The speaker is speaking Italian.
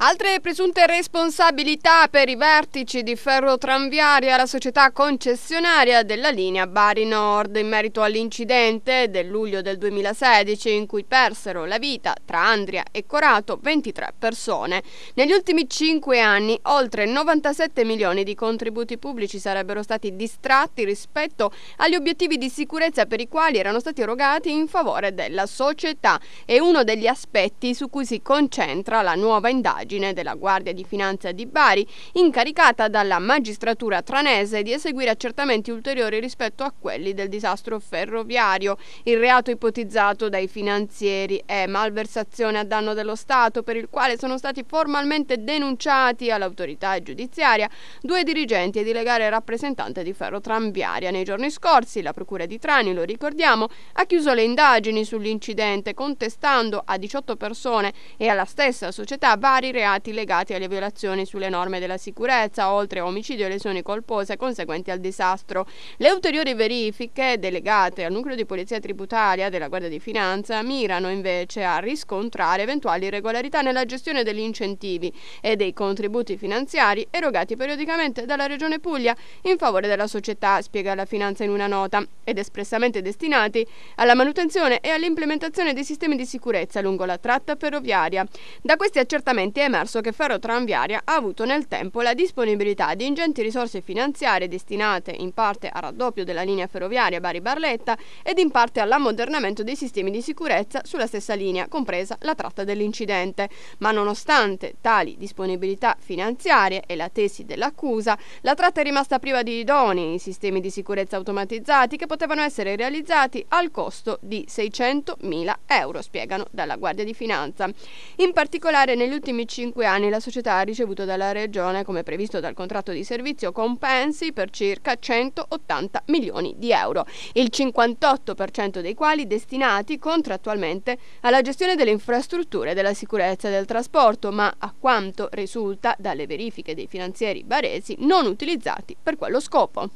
Altre presunte responsabilità per i vertici di ferro tranviaria la società concessionaria della linea Bari Nord, in merito all'incidente del luglio del 2016 in cui persero la vita tra Andria e Corato 23 persone. Negli ultimi 5 anni oltre 97 milioni di contributi pubblici sarebbero stati distratti rispetto agli obiettivi di sicurezza per i quali erano stati erogati in favore della società. È uno degli aspetti su cui si concentra la nuova indagine indagine della Guardia di Finanza di Bari, incaricata dalla magistratura tranese di eseguire accertamenti ulteriori rispetto a quelli del disastro ferroviario. Il reato ipotizzato dai finanzieri è malversazione a danno dello Stato, per il quale sono stati formalmente denunciati all'autorità giudiziaria due dirigenti ed il rappresentante di Ferrotramviaria. Nei giorni scorsi la Procura di Trani, lo ricordiamo, ha chiuso le indagini sull'incidente contestando a 18 persone e alla stessa società vari reati legati alle violazioni sulle norme della sicurezza, oltre a omicidio e lesioni colpose conseguenti al disastro. Le ulteriori verifiche delegate al nucleo di polizia tributaria della Guardia di Finanza mirano invece a riscontrare eventuali irregolarità nella gestione degli incentivi e dei contributi finanziari erogati periodicamente dalla Regione Puglia in favore della società, spiega la Finanza in una nota, ed espressamente destinati alla manutenzione e all'implementazione dei sistemi di sicurezza lungo la tratta ferroviaria. Da questi accertamenti è emerso che Ferrotranviaria ha avuto nel tempo la disponibilità di ingenti risorse finanziarie destinate in parte al raddoppio della linea ferroviaria Bari-Barletta ed in parte all'ammodernamento dei sistemi di sicurezza sulla stessa linea, compresa la tratta dell'incidente. Ma nonostante tali disponibilità finanziarie e la tesi dell'accusa, la tratta è rimasta priva di idonei sistemi di sicurezza automatizzati che potevano essere realizzati al costo di 600.000 euro, spiegano dalla Guardia di Finanza. In particolare negli ultimi cinque anni la società ha ricevuto dalla Regione, come previsto dal contratto di servizio, compensi per circa 180 milioni di euro, il 58% dei quali destinati contrattualmente alla gestione delle infrastrutture della sicurezza del trasporto, ma a quanto risulta dalle verifiche dei finanzieri baresi non utilizzati per quello scopo.